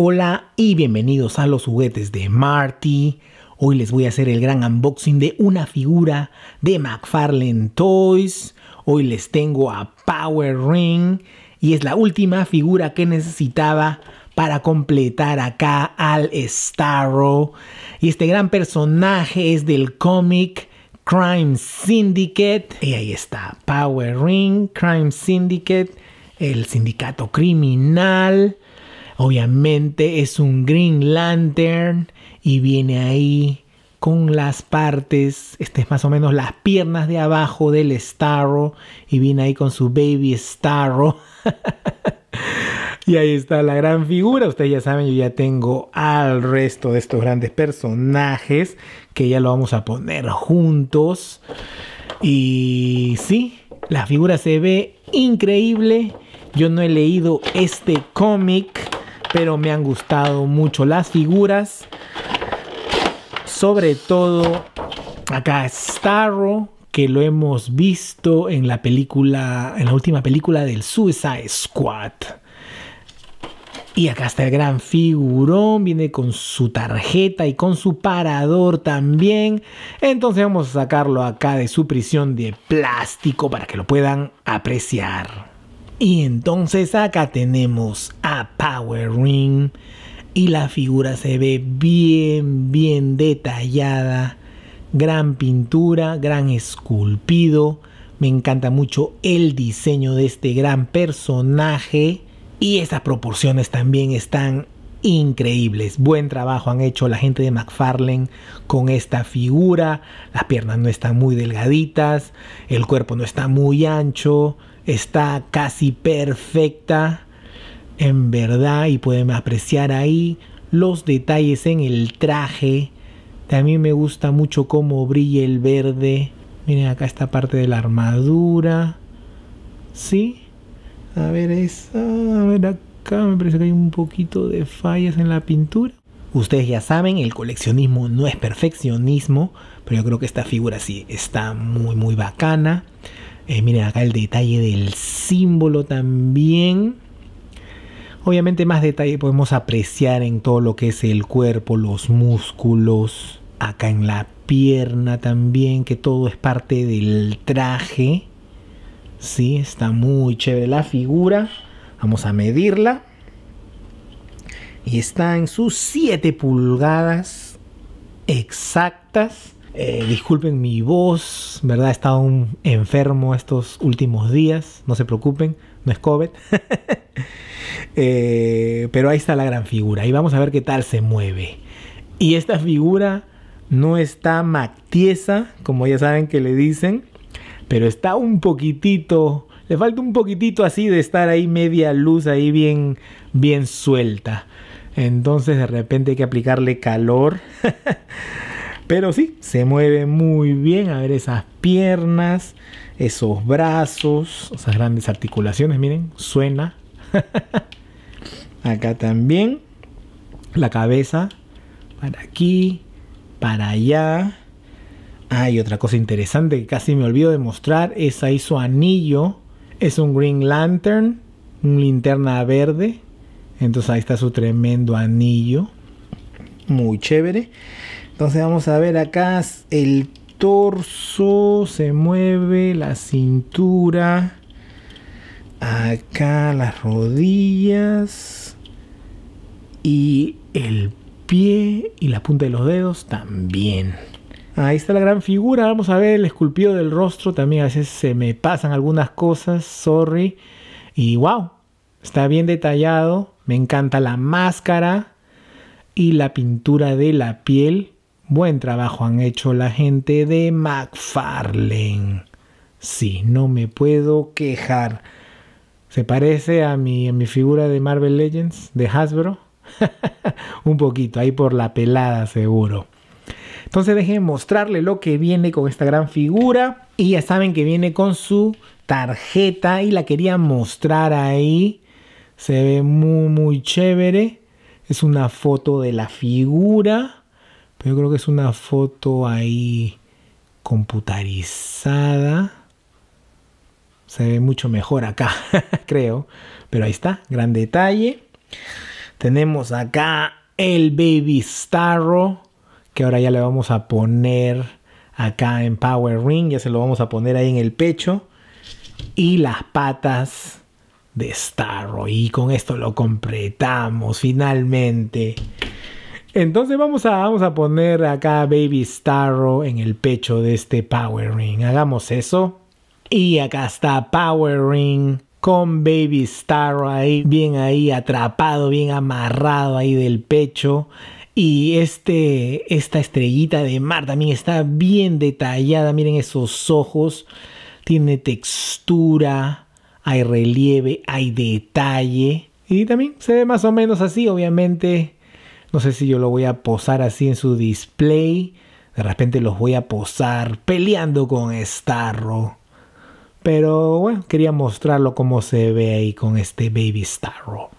Hola y bienvenidos a los juguetes de Marty. Hoy les voy a hacer el gran unboxing de una figura de McFarlane Toys. Hoy les tengo a Power Ring y es la última figura que necesitaba para completar acá al Starro. Y este gran personaje es del cómic Crime Syndicate. Y ahí está, Power Ring, Crime Syndicate, el sindicato criminal. Obviamente es un Green Lantern y viene ahí con las partes, este es más o menos las piernas de abajo del Starro y viene ahí con su baby Starro. y ahí está la gran figura. Ustedes ya saben, yo ya tengo al resto de estos grandes personajes que ya lo vamos a poner juntos. Y sí, la figura se ve increíble. Yo no he leído este cómic pero me han gustado mucho las figuras. Sobre todo acá Starro, que lo hemos visto en la película, en la última película del Suicide Squad. Y acá está el gran figurón, viene con su tarjeta y con su parador también. Entonces vamos a sacarlo acá de su prisión de plástico para que lo puedan apreciar. Y entonces acá tenemos a Power Ring y la figura se ve bien, bien detallada. Gran pintura, gran esculpido. Me encanta mucho el diseño de este gran personaje. Y esas proporciones también están increíbles. Buen trabajo han hecho la gente de McFarlane con esta figura. Las piernas no están muy delgaditas, el cuerpo no está muy ancho, está casi perfecta en verdad y pueden apreciar ahí los detalles en el traje. También me gusta mucho cómo brilla el verde. Miren acá esta parte de la armadura. ¿Sí? A ver esa, a ver acá me parece que hay un poquito de fallas en la pintura. Ustedes ya saben, el coleccionismo no es perfeccionismo, pero yo creo que esta figura sí está muy muy bacana. Eh, miren acá el detalle del símbolo también. Obviamente más detalle podemos apreciar en todo lo que es el cuerpo, los músculos, acá en la pierna también, que todo es parte del traje. Sí, está muy chévere la figura. Vamos a medirla. Y está en sus 7 pulgadas exactas. Eh, disculpen mi voz, ¿verdad? He estado un enfermo estos últimos días, no se preocupen, no es COVID. Eh, pero ahí está la gran figura y vamos a ver qué tal se mueve. Y esta figura no está mactiesa, como ya saben que le dicen, pero está un poquitito, le falta un poquitito así de estar ahí media luz, ahí bien, bien suelta. Entonces de repente hay que aplicarle calor. Pero sí, se mueve muy bien. A ver esas piernas, esos brazos, esas grandes articulaciones. Miren, suena. Acá también. La cabeza. Para aquí, para allá. hay otra cosa interesante que casi me olvido de mostrar es ahí su anillo. Es un Green Lantern, un linterna verde. Entonces ahí está su tremendo anillo. Muy chévere. Entonces vamos a ver acá el torso se mueve, la cintura, acá las rodillas y el pie y la punta de los dedos también. Ahí está la gran figura. Vamos a ver el esculpido del rostro. También a veces se me pasan algunas cosas. Sorry. Y wow. Está bien detallado. Me encanta la máscara y la pintura de la piel. Buen trabajo han hecho la gente de McFarlane. Sí, no me puedo quejar. ¿Se parece a mi, a mi figura de Marvel Legends, de Hasbro? Un poquito, ahí por la pelada seguro. Entonces dejen mostrarle lo que viene con esta gran figura. Y ya saben que viene con su tarjeta y la quería mostrar ahí. Se ve muy, muy chévere. Es una foto de la figura. Pero creo que es una foto ahí computarizada. Se ve mucho mejor acá, creo. Pero ahí está, gran detalle. Tenemos acá el Baby Starro, que ahora ya le vamos a poner acá en Power Ring, ya se lo vamos a poner ahí en el pecho. Y las patas de Starro. Y con esto lo completamos finalmente. Entonces vamos a, vamos a poner acá Baby Starro en el pecho de este Power Ring. Hagamos eso. Y acá está Power Ring con Baby Starro ahí, bien ahí atrapado, bien amarrado ahí del pecho. Y este, esta estrellita de mar también está bien detallada. Miren esos ojos. Tiene textura, hay relieve, hay detalle. Y también se ve más o menos así, obviamente no sé si yo lo voy a posar así en su display. De repente los voy a posar peleando con Starro. Pero bueno, quería mostrarlo como se ve ahí con este Baby Starro.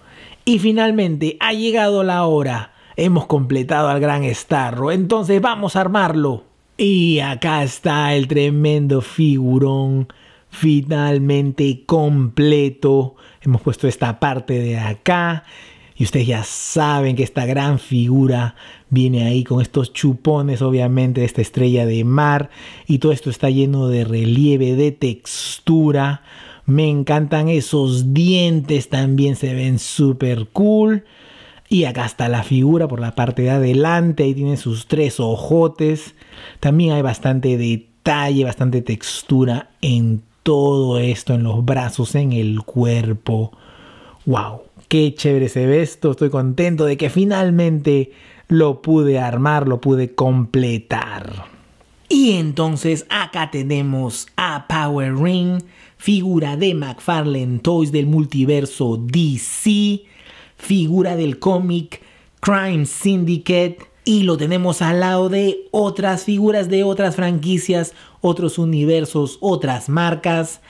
Y finalmente ha llegado la hora. Hemos completado al gran Starro. Entonces vamos a armarlo. Y acá está el tremendo figurón finalmente completo. Hemos puesto esta parte de acá y ustedes ya saben que esta gran figura viene ahí con estos chupones, obviamente, esta estrella de mar. Y todo esto está lleno de relieve, de textura. Me encantan esos dientes, también se ven súper cool. Y acá está la figura por la parte de adelante, ahí tiene sus tres ojotes. También hay bastante detalle, bastante textura en todo esto, en los brazos, en el cuerpo. ¡Wow! qué chévere se ve esto, estoy contento de que finalmente lo pude armar, lo pude completar. Y entonces acá tenemos a Power Ring, figura de McFarlane Toys del multiverso DC, figura del cómic Crime Syndicate. Y lo tenemos al lado de otras figuras de otras franquicias, otros universos, otras marcas.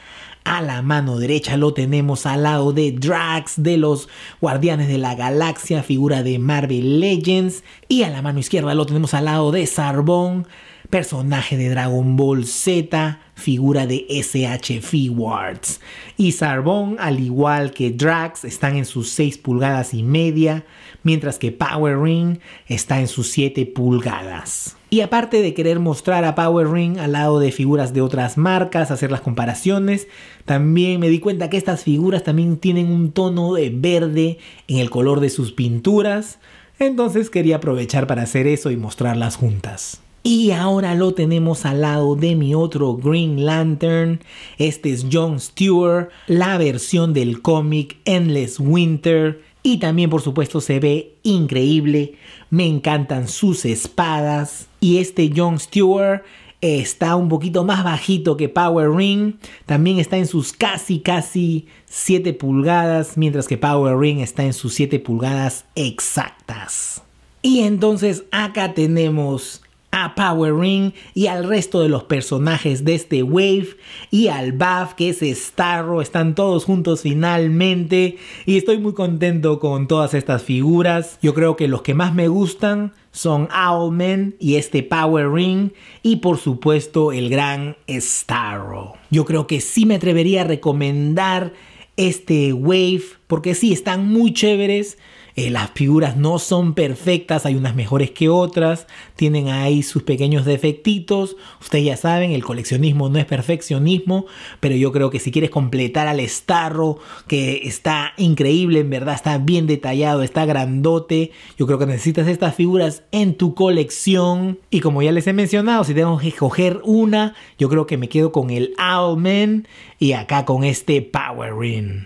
A la mano derecha lo tenemos al lado de Drax de los Guardianes de la Galaxia, figura de Marvel Legends. Y a la mano izquierda lo tenemos al lado de Sarbon, personaje de Dragon Ball Z, figura de SH Figuarts. Y Sarbon, al igual que Drax, están en sus 6 pulgadas y media mientras que Power Ring está en sus 7 pulgadas. Y aparte de querer mostrar a Power Ring al lado de figuras de otras marcas, hacer las comparaciones, también me di cuenta que estas figuras también tienen un tono de verde en el color de sus pinturas, entonces quería aprovechar para hacer eso y mostrarlas juntas. Y ahora lo tenemos al lado de mi otro Green Lantern. Este es John Stewart, la versión del cómic Endless Winter y también, por supuesto, se ve increíble. Me encantan sus espadas. Y este Jon Stewart está un poquito más bajito que Power Ring. También está en sus casi, casi 7 pulgadas, mientras que Power Ring está en sus 7 pulgadas exactas. Y entonces acá tenemos a Power Ring y al resto de los personajes de este Wave y al Buff que es Starro, están todos juntos finalmente y estoy muy contento con todas estas figuras. Yo creo que los que más me gustan son Owlman y este Power Ring y por supuesto el gran Starro. Yo creo que sí me atrevería a recomendar este Wave porque sí, están muy chéveres. Eh, las figuras no son perfectas, hay unas mejores que otras, tienen ahí sus pequeños defectitos. Ustedes ya saben, el coleccionismo no es perfeccionismo, pero yo creo que si quieres completar al Starro, que está increíble, en verdad, está bien detallado, está grandote, yo creo que necesitas estas figuras en tu colección. Y como ya les he mencionado, si tengo que escoger una, yo creo que me quedo con el Owlman y acá con este Power Ring.